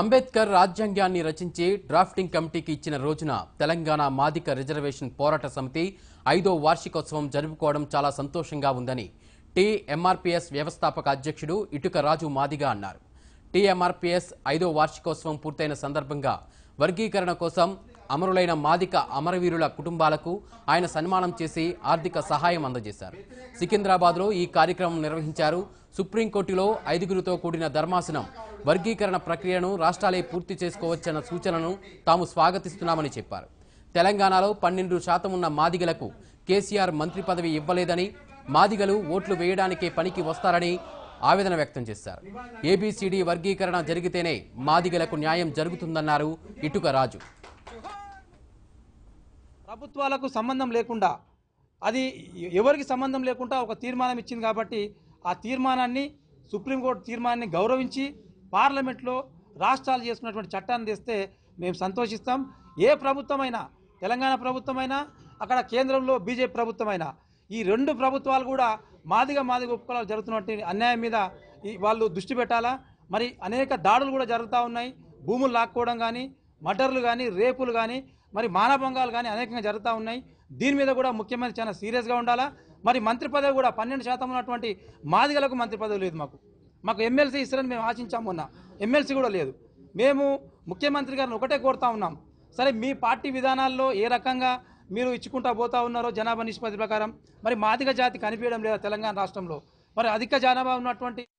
అంబేద్కర్ రాజ్యాంగాన్ని రచించి డ్రాఫ్టింగ్ కమిటీకి ఇచ్చిన రోజున తెలంగాణ మాదిక రిజర్వేషన్ పోరాట సమితి ఐదో వార్షికోత్సవం జరుపుకోవడం చాలా సంతోషంగా ఉందని టీఎంఆర్పీఎస్ వ్యవస్థాపక అధ్యక్షుడు ఇటుక రాజు మాదిగా అన్నారు టీఎంఆర్పీఎస్ ఐదో వార్షికోత్సవం పూర్తయిన సందర్భంగా వర్గీకరణ కోసం అమరులైన మాదిక అమరవీరుల కుటుంబాలకు ఆయన సన్మానం చేసి ఆర్థిక సహాయం అందజేశారు సికింద్రాబాద్లో ఈ కార్యక్రమం నిర్వహించారు సుప్రీంకోర్టులో ఐదుగురితో కూడిన ధర్మాసనం వర్గీకరణ ప్రక్రియను రాష్ట్రాలే పూర్తి చేసుకోవచ్చన్న సూచనను తాము స్వాగతిస్తున్నామని చెప్పారు తెలంగాణలో పన్నెండు శాతం ఉన్న మాదిగలకు కేసీఆర్ మంత్రి పదవి ఇవ్వలేదని మాదిగలు ఓట్లు వేయడానికే పనికి వస్తారని ఆవేదన వ్యక్తం చేశారు ఏబీసీడీ వర్గీకరణ జరిగితేనే మాదిగలకు న్యాయం జరుగుతుందన్నారు ఇటుక రాజు ప్రభుత్వాలకు సంబంధం లేకుండా అది ఎవరికి సంబంధం లేకుండా ఒక తీర్మానం ఇచ్చింది కాబట్టి ఆ తీర్మానాన్ని సుప్రీంకోర్టు తీర్మానాన్ని గౌరవించి పార్లమెంట్లో రాష్ట్రాలు చేసుకున్నటువంటి చట్టాన్ని తెస్తే మేము సంతోషిస్తాం ఏ ప్రభుత్వమైనా తెలంగాణ ప్రభుత్వమైనా అక్కడ కేంద్రంలో బీజేపీ ప్రభుత్వమైనా ఈ రెండు ప్రభుత్వాలు కూడా మాదిగా మాదిగ ఒప్పుకోవాలి జరుగుతున్నటువంటి అన్యాయం మీద వాళ్ళు దృష్టి పెట్టాలా మరి అనేక దాడులు కూడా జరుగుతూ ఉన్నాయి భూములు లాక్కోవడం కానీ మటర్లు కానీ రేపులు కానీ మరి మానభంగాలు కానీ అనేకంగా జరుగుతూ ఉన్నాయి దీని మీద కూడా ముఖ్యమంత్రి చాలా సీరియస్గా ఉండాలా మరి మంత్రి పదవి కూడా పన్నెండు శాతం ఉన్నటువంటి మాదిగలకు మంత్రి పదవి లేదు మాకు మాకు ఎమ్మెల్సీ ఇస్తారని మేము ఆశించాము మొన్న ఎమ్మెల్సీ కూడా లేదు మేము ముఖ్యమంత్రి గారిని ఒకటే కోరుతా ఉన్నాం సరే మీ పార్టీ విధానాల్లో ఏ రకంగా మీరు ఇచ్చుకుంటా పోతా ఉన్నారో జనాభా నిష్పత్తి ప్రకారం మరి మాదిగ జాతి కనిపించడం లేదా తెలంగాణ రాష్ట్రంలో మరి అధిక జనాభా ఉన్నటువంటి